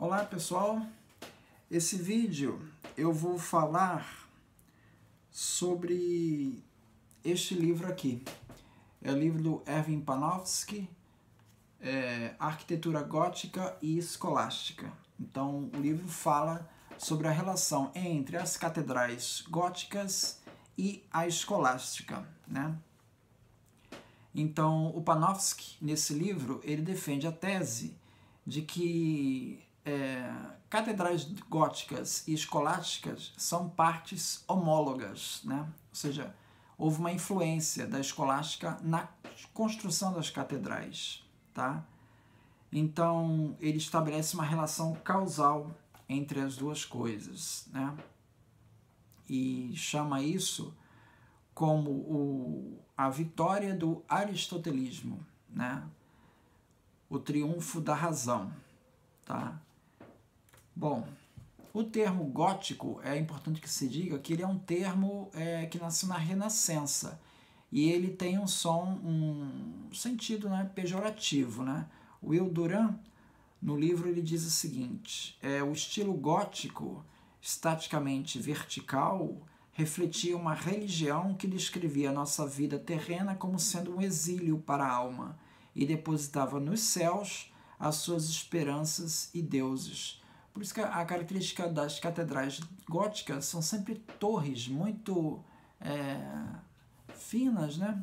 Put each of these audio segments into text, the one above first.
Olá pessoal, esse vídeo eu vou falar sobre este livro aqui. É o livro do Erwin Panofsky, é, Arquitetura Gótica e Escolástica. Então o livro fala sobre a relação entre as catedrais góticas e a escolástica, né? Então o Panofsky, nesse livro, ele defende a tese de que é, catedrais góticas e escolásticas são partes homólogas, né? ou seja, houve uma influência da escolástica na construção das catedrais. Tá? Então, ele estabelece uma relação causal entre as duas coisas. Né? E chama isso como o, a vitória do aristotelismo, né? o triunfo da razão. Tá? Bom, o termo gótico é importante que se diga que ele é um termo é, que nasceu na Renascença e ele tem um som, um sentido né, pejorativo. Né? O Will Duran, no livro, ele diz o seguinte: é, o estilo gótico, estaticamente vertical, refletia uma religião que descrevia a nossa vida terrena como sendo um exílio para a alma e depositava nos céus as suas esperanças e deuses por isso que a característica das catedrais góticas são sempre torres muito é, finas, né?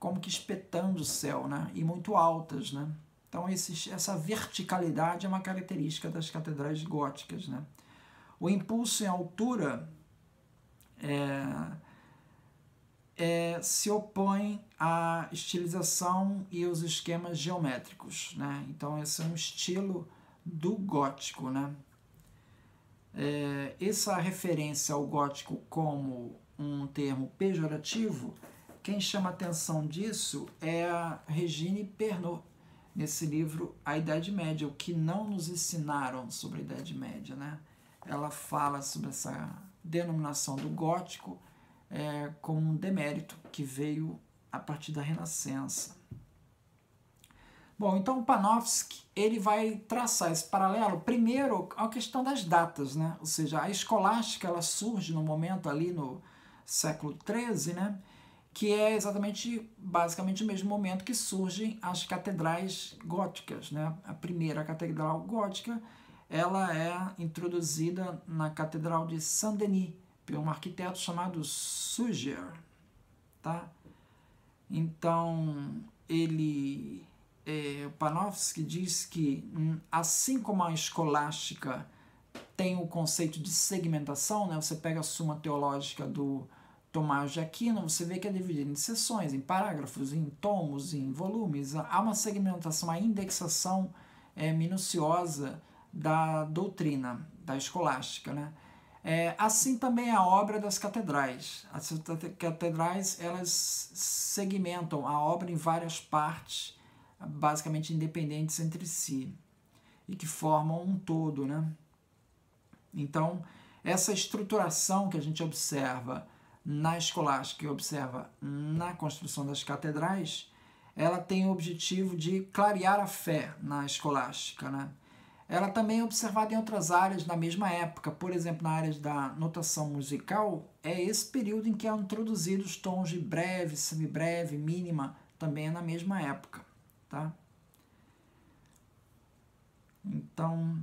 como que espetando o céu, né? e muito altas. Né? Então esses, essa verticalidade é uma característica das catedrais góticas. Né? O impulso em altura é, é, se opõe à estilização e aos esquemas geométricos. Né? Então esse é um estilo do gótico, né? é, essa referência ao gótico como um termo pejorativo, quem chama atenção disso é a Regine Pernod, nesse livro A Idade Média, o que não nos ensinaram sobre a Idade Média. Né? Ela fala sobre essa denominação do gótico é, como um demérito que veio a partir da Renascença. Bom, então o Panofsky ele vai traçar esse paralelo primeiro à questão das datas, né? Ou seja, a escolástica ela surge no momento ali no século XIII, né? Que é exatamente, basicamente o mesmo momento que surgem as catedrais góticas, né? A primeira catedral gótica ela é introduzida na catedral de Saint Denis por um arquiteto chamado Suger, tá? Então ele é, Panofsky diz que, hum, assim como a escolástica tem o conceito de segmentação, né? você pega a Suma Teológica do Tomás de Aquino, você vê que é dividida em seções, em parágrafos, em tomos, em volumes. Há uma segmentação, uma indexação é, minuciosa da doutrina, da escolástica. Né? É, assim também a obra das catedrais. As catedrais elas segmentam a obra em várias partes basicamente independentes entre si e que formam um todo, né? Então, essa estruturação que a gente observa na escolástica e observa na construção das catedrais, ela tem o objetivo de clarear a fé na escolástica, né? Ela também é observada em outras áreas na mesma época, por exemplo, na área da notação musical, é esse período em que é introduzido os tons de breve, semibreve, mínima, também é na mesma época tá? Então,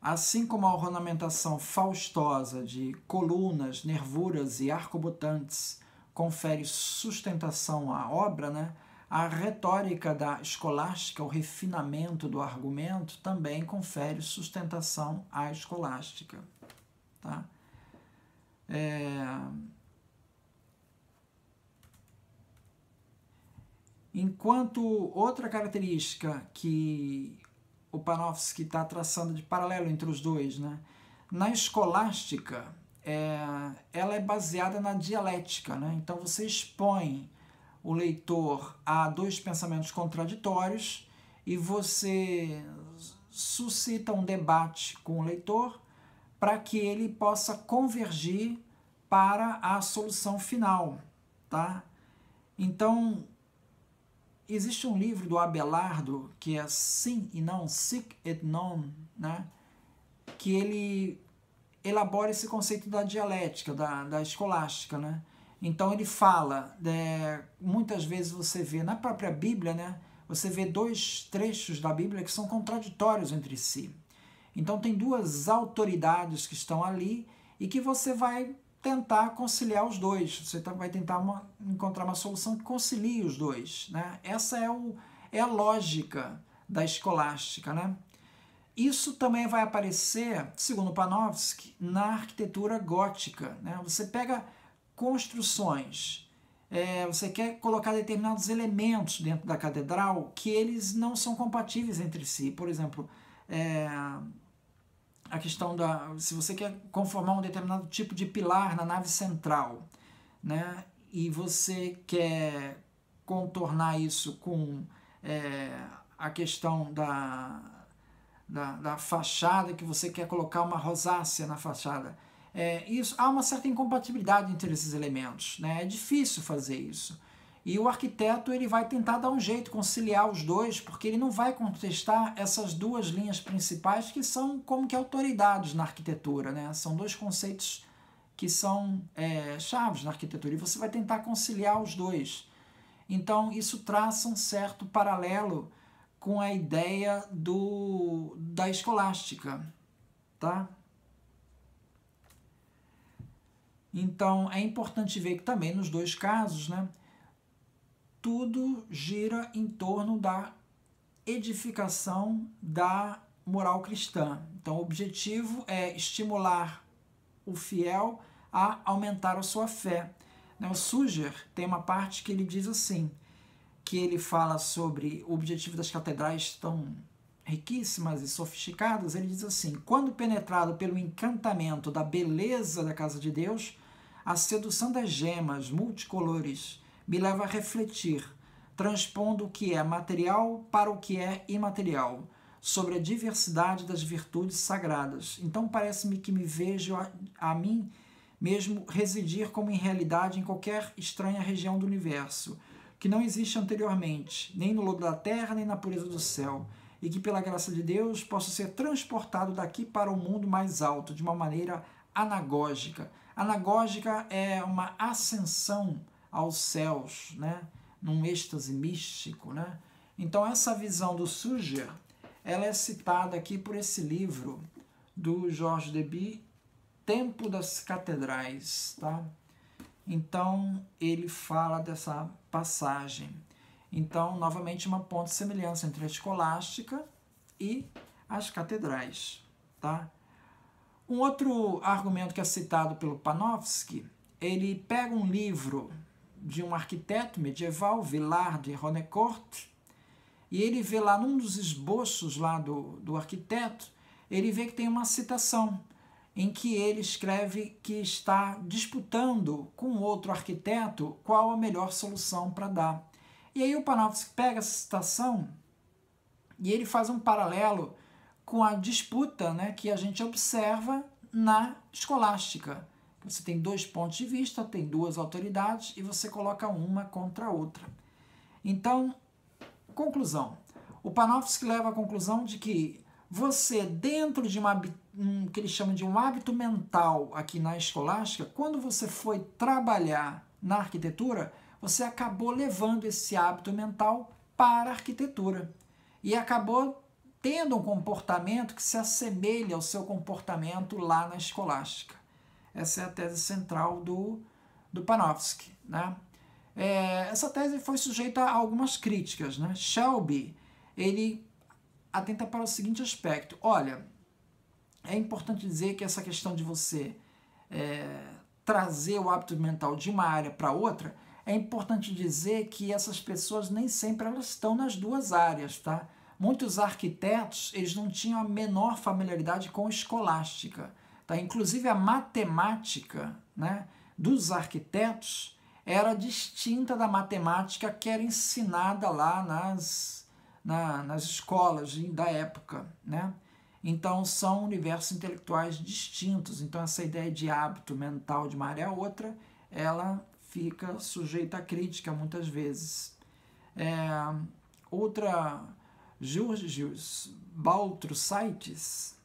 assim como a ornamentação faustosa de colunas, nervuras e arcobotantes confere sustentação à obra, né? A retórica da escolástica, o refinamento do argumento, também confere sustentação à escolástica, tá? É... Enquanto outra característica que o Panofsky está traçando de paralelo entre os dois, né? na escolástica, é, ela é baseada na dialética. Né? Então você expõe o leitor a dois pensamentos contraditórios e você suscita um debate com o leitor para que ele possa convergir para a solução final, tá? Então, existe um livro do Abelardo que é Sim e Não, sic et Non, né? que ele elabora esse conceito da dialética, da, da escolástica. Né? Então ele fala, é, muitas vezes você vê na própria Bíblia, né, você vê dois trechos da Bíblia que são contraditórios entre si. Então tem duas autoridades que estão ali e que você vai tentar conciliar os dois. Você tá, vai tentar uma, encontrar uma solução que concilie os dois. Né? Essa é, o, é a lógica da escolástica. Né? Isso também vai aparecer, segundo Panofsky, na arquitetura gótica. Né? Você pega construções, é, você quer colocar determinados elementos dentro da catedral que eles não são compatíveis entre si. Por exemplo, é, a questão da. Se você quer conformar um determinado tipo de pilar na nave central, né? E você quer contornar isso com é, a questão da, da, da, fachada, que você quer colocar uma rosácea na fachada. É, isso, há uma certa incompatibilidade entre esses elementos. Né? É difícil fazer isso. E o arquiteto ele vai tentar dar um jeito, conciliar os dois, porque ele não vai contestar essas duas linhas principais que são como que autoridades na arquitetura, né? São dois conceitos que são é, chaves na arquitetura e você vai tentar conciliar os dois. Então isso traça um certo paralelo com a ideia do da escolástica, tá? Então é importante ver que também nos dois casos, né? tudo gira em torno da edificação da moral cristã. Então, o objetivo é estimular o fiel a aumentar a sua fé. Né, o Suger tem uma parte que ele diz assim, que ele fala sobre o objetivo das catedrais tão riquíssimas e sofisticadas, ele diz assim: quando penetrado pelo encantamento da beleza da casa de Deus, a sedução das gemas multicolores me leva a refletir, transpondo o que é material para o que é imaterial, sobre a diversidade das virtudes sagradas. Então parece-me que me vejo a, a mim mesmo residir como em realidade em qualquer estranha região do universo, que não existe anteriormente, nem no lodo da terra, nem na pureza do céu, e que pela graça de Deus posso ser transportado daqui para o mundo mais alto, de uma maneira anagógica. Anagógica é uma ascensão aos céus, né? num êxtase místico. Né? Então, essa visão do suger, ela é citada aqui por esse livro do Jorge Deby, Tempo das Catedrais. Tá? Então, ele fala dessa passagem. Então, novamente, uma ponta de semelhança entre a escolástica e as catedrais. Tá? Um outro argumento que é citado pelo Panofsky, ele pega um livro de um arquiteto medieval, Villard de Ronecourt, e ele vê lá num dos esboços lá do, do arquiteto, ele vê que tem uma citação em que ele escreve que está disputando com outro arquiteto qual a melhor solução para dar. E aí o Panofsky pega essa citação e ele faz um paralelo com a disputa né, que a gente observa na escolástica. Você tem dois pontos de vista, tem duas autoridades e você coloca uma contra a outra. Então, conclusão. O Panofsky leva à conclusão de que você, dentro de uma, um, que eles chamam de um hábito mental aqui na escolástica, quando você foi trabalhar na arquitetura, você acabou levando esse hábito mental para a arquitetura e acabou tendo um comportamento que se assemelha ao seu comportamento lá na escolástica. Essa é a tese central do, do Panofsky. Né? É, essa tese foi sujeita a algumas críticas. Né? Shelby ele atenta para o seguinte aspecto: olha, é importante dizer que essa questão de você é, trazer o hábito mental de uma área para outra, é importante dizer que essas pessoas nem sempre elas estão nas duas áreas, tá? Muitos arquitetos eles não tinham a menor familiaridade com escolástica. Tá? Inclusive a matemática né, dos arquitetos era distinta da matemática que era ensinada lá nas, na, nas escolas da época. Né? Então são universos intelectuais distintos. Então essa ideia de hábito mental de uma área a outra, ela fica sujeita a crítica muitas vezes. É, outra, Georgios Baltrucaitis,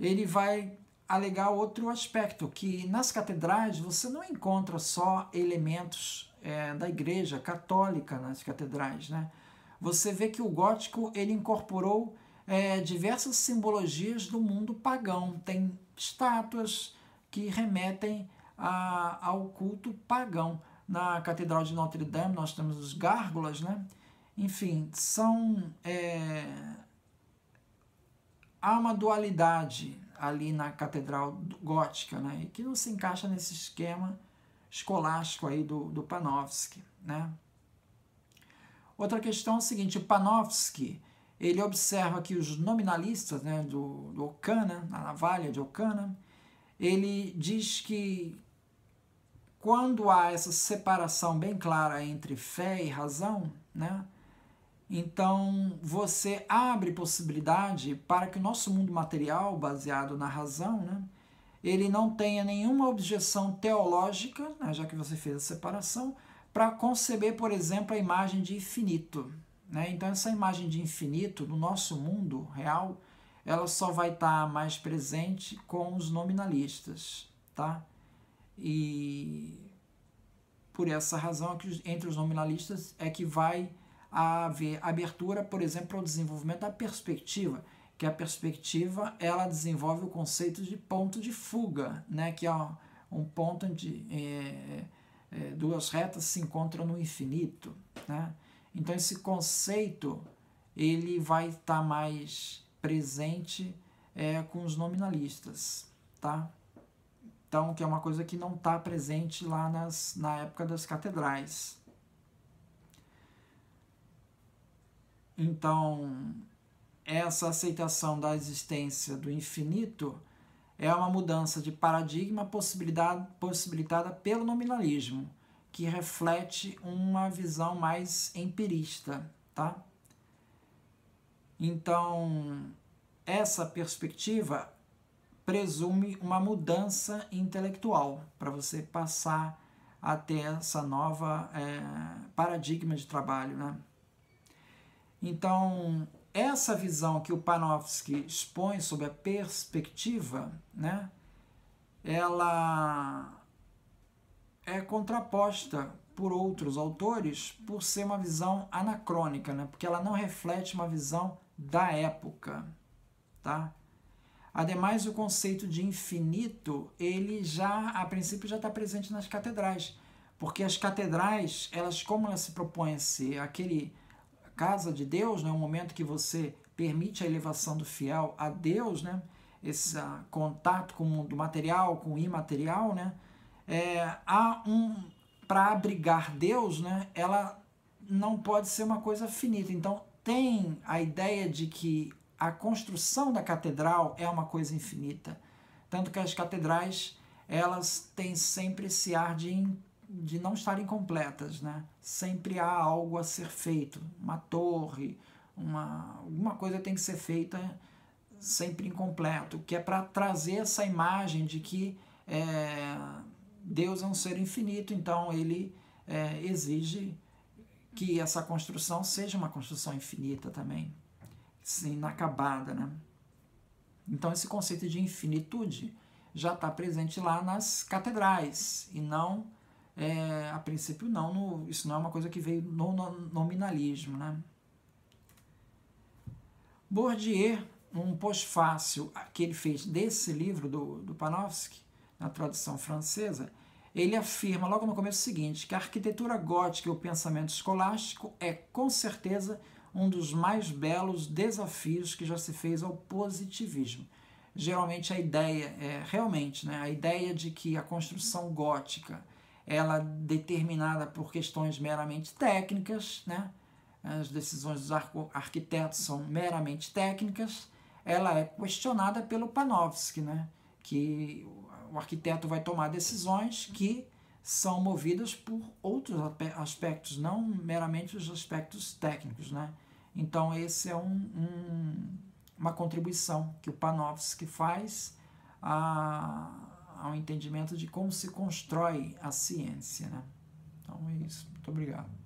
ele vai alegar outro aspecto, que nas catedrais você não encontra só elementos é, da igreja católica nas catedrais, né? Você vê que o gótico ele incorporou é, diversas simbologias do mundo pagão. Tem estátuas que remetem a, ao culto pagão. Na Catedral de Notre Dame nós temos os gárgulas, né? Enfim, são... É, há uma dualidade ali na Catedral Gótica, né? e que não se encaixa nesse esquema escolástico aí do, do Panofsky. Né? Outra questão é o seguinte, Panofsky, ele observa que os nominalistas né, do, do na navalha de Ocana, ele diz que quando há essa separação bem clara entre fé e razão, né, então você abre possibilidade para que o nosso mundo material, baseado na razão, né, ele não tenha nenhuma objeção teológica, né, já que você fez a separação, para conceber, por exemplo, a imagem de infinito. Né? Então essa imagem de infinito no nosso mundo real, ela só vai estar tá mais presente com os nominalistas, tá? E por essa razão é entre os nominalistas é que vai a haver abertura, por exemplo, ao desenvolvimento da perspectiva, que a perspectiva ela desenvolve o conceito de ponto de fuga, né, que é um ponto onde é, é, duas retas se encontram no infinito. Né? Então esse conceito ele vai estar tá mais presente é, com os nominalistas, tá? Então, que é uma coisa que não está presente lá nas, na época das catedrais. Então, essa aceitação da existência do infinito é uma mudança de paradigma possibilitada pelo nominalismo, que reflete uma visão mais empirista, tá? Então, essa perspectiva presume uma mudança intelectual para você passar a ter essa nova é, paradigma de trabalho, né? Então, essa visão que o Panofsky expõe sobre a perspectiva, né, ela é contraposta por outros autores por ser uma visão anacrônica, né, porque ela não reflete uma visão da época, tá? Ademais, o conceito de infinito, ele já, a princípio, já está presente nas catedrais, porque as catedrais, elas como elas se propõem a ser aquele casa de Deus, né, o momento que você permite a elevação do fiel a Deus, né, esse ah, contato com o mundo material, com o imaterial, né, é, há um para abrigar Deus, né, ela não pode ser uma coisa finita. Então tem a ideia de que a construção da catedral é uma coisa infinita, tanto que as catedrais elas têm sempre esse ar de de não estarem completas, né? Sempre há algo a ser feito, uma torre, uma alguma coisa tem que ser feita sempre incompleto, que é para trazer essa imagem de que é, Deus é um ser infinito, então ele é, exige que essa construção seja uma construção infinita também, inacabada, né? Então esse conceito de infinitude já está presente lá nas catedrais e não é, a princípio, não. No, isso não é uma coisa que veio no, no nominalismo. Né? Bourdieu, um pós-fácil que ele fez desse livro do, do Panofsky, na tradução francesa, ele afirma logo no começo o seguinte: que a arquitetura gótica e o pensamento escolástico é, com certeza, um dos mais belos desafios que já se fez ao positivismo. Geralmente a ideia é realmente né, a ideia de que a construção gótica ela determinada por questões meramente técnicas, né? as decisões dos arquitetos são meramente técnicas, ela é questionada pelo Panofsky, né? que o arquiteto vai tomar decisões que são movidas por outros aspectos, não meramente os aspectos técnicos. Né? Então, esse é um, um uma contribuição que o Panofsky faz a ao entendimento de como se constrói a ciência. Né? Então é isso. Muito obrigado.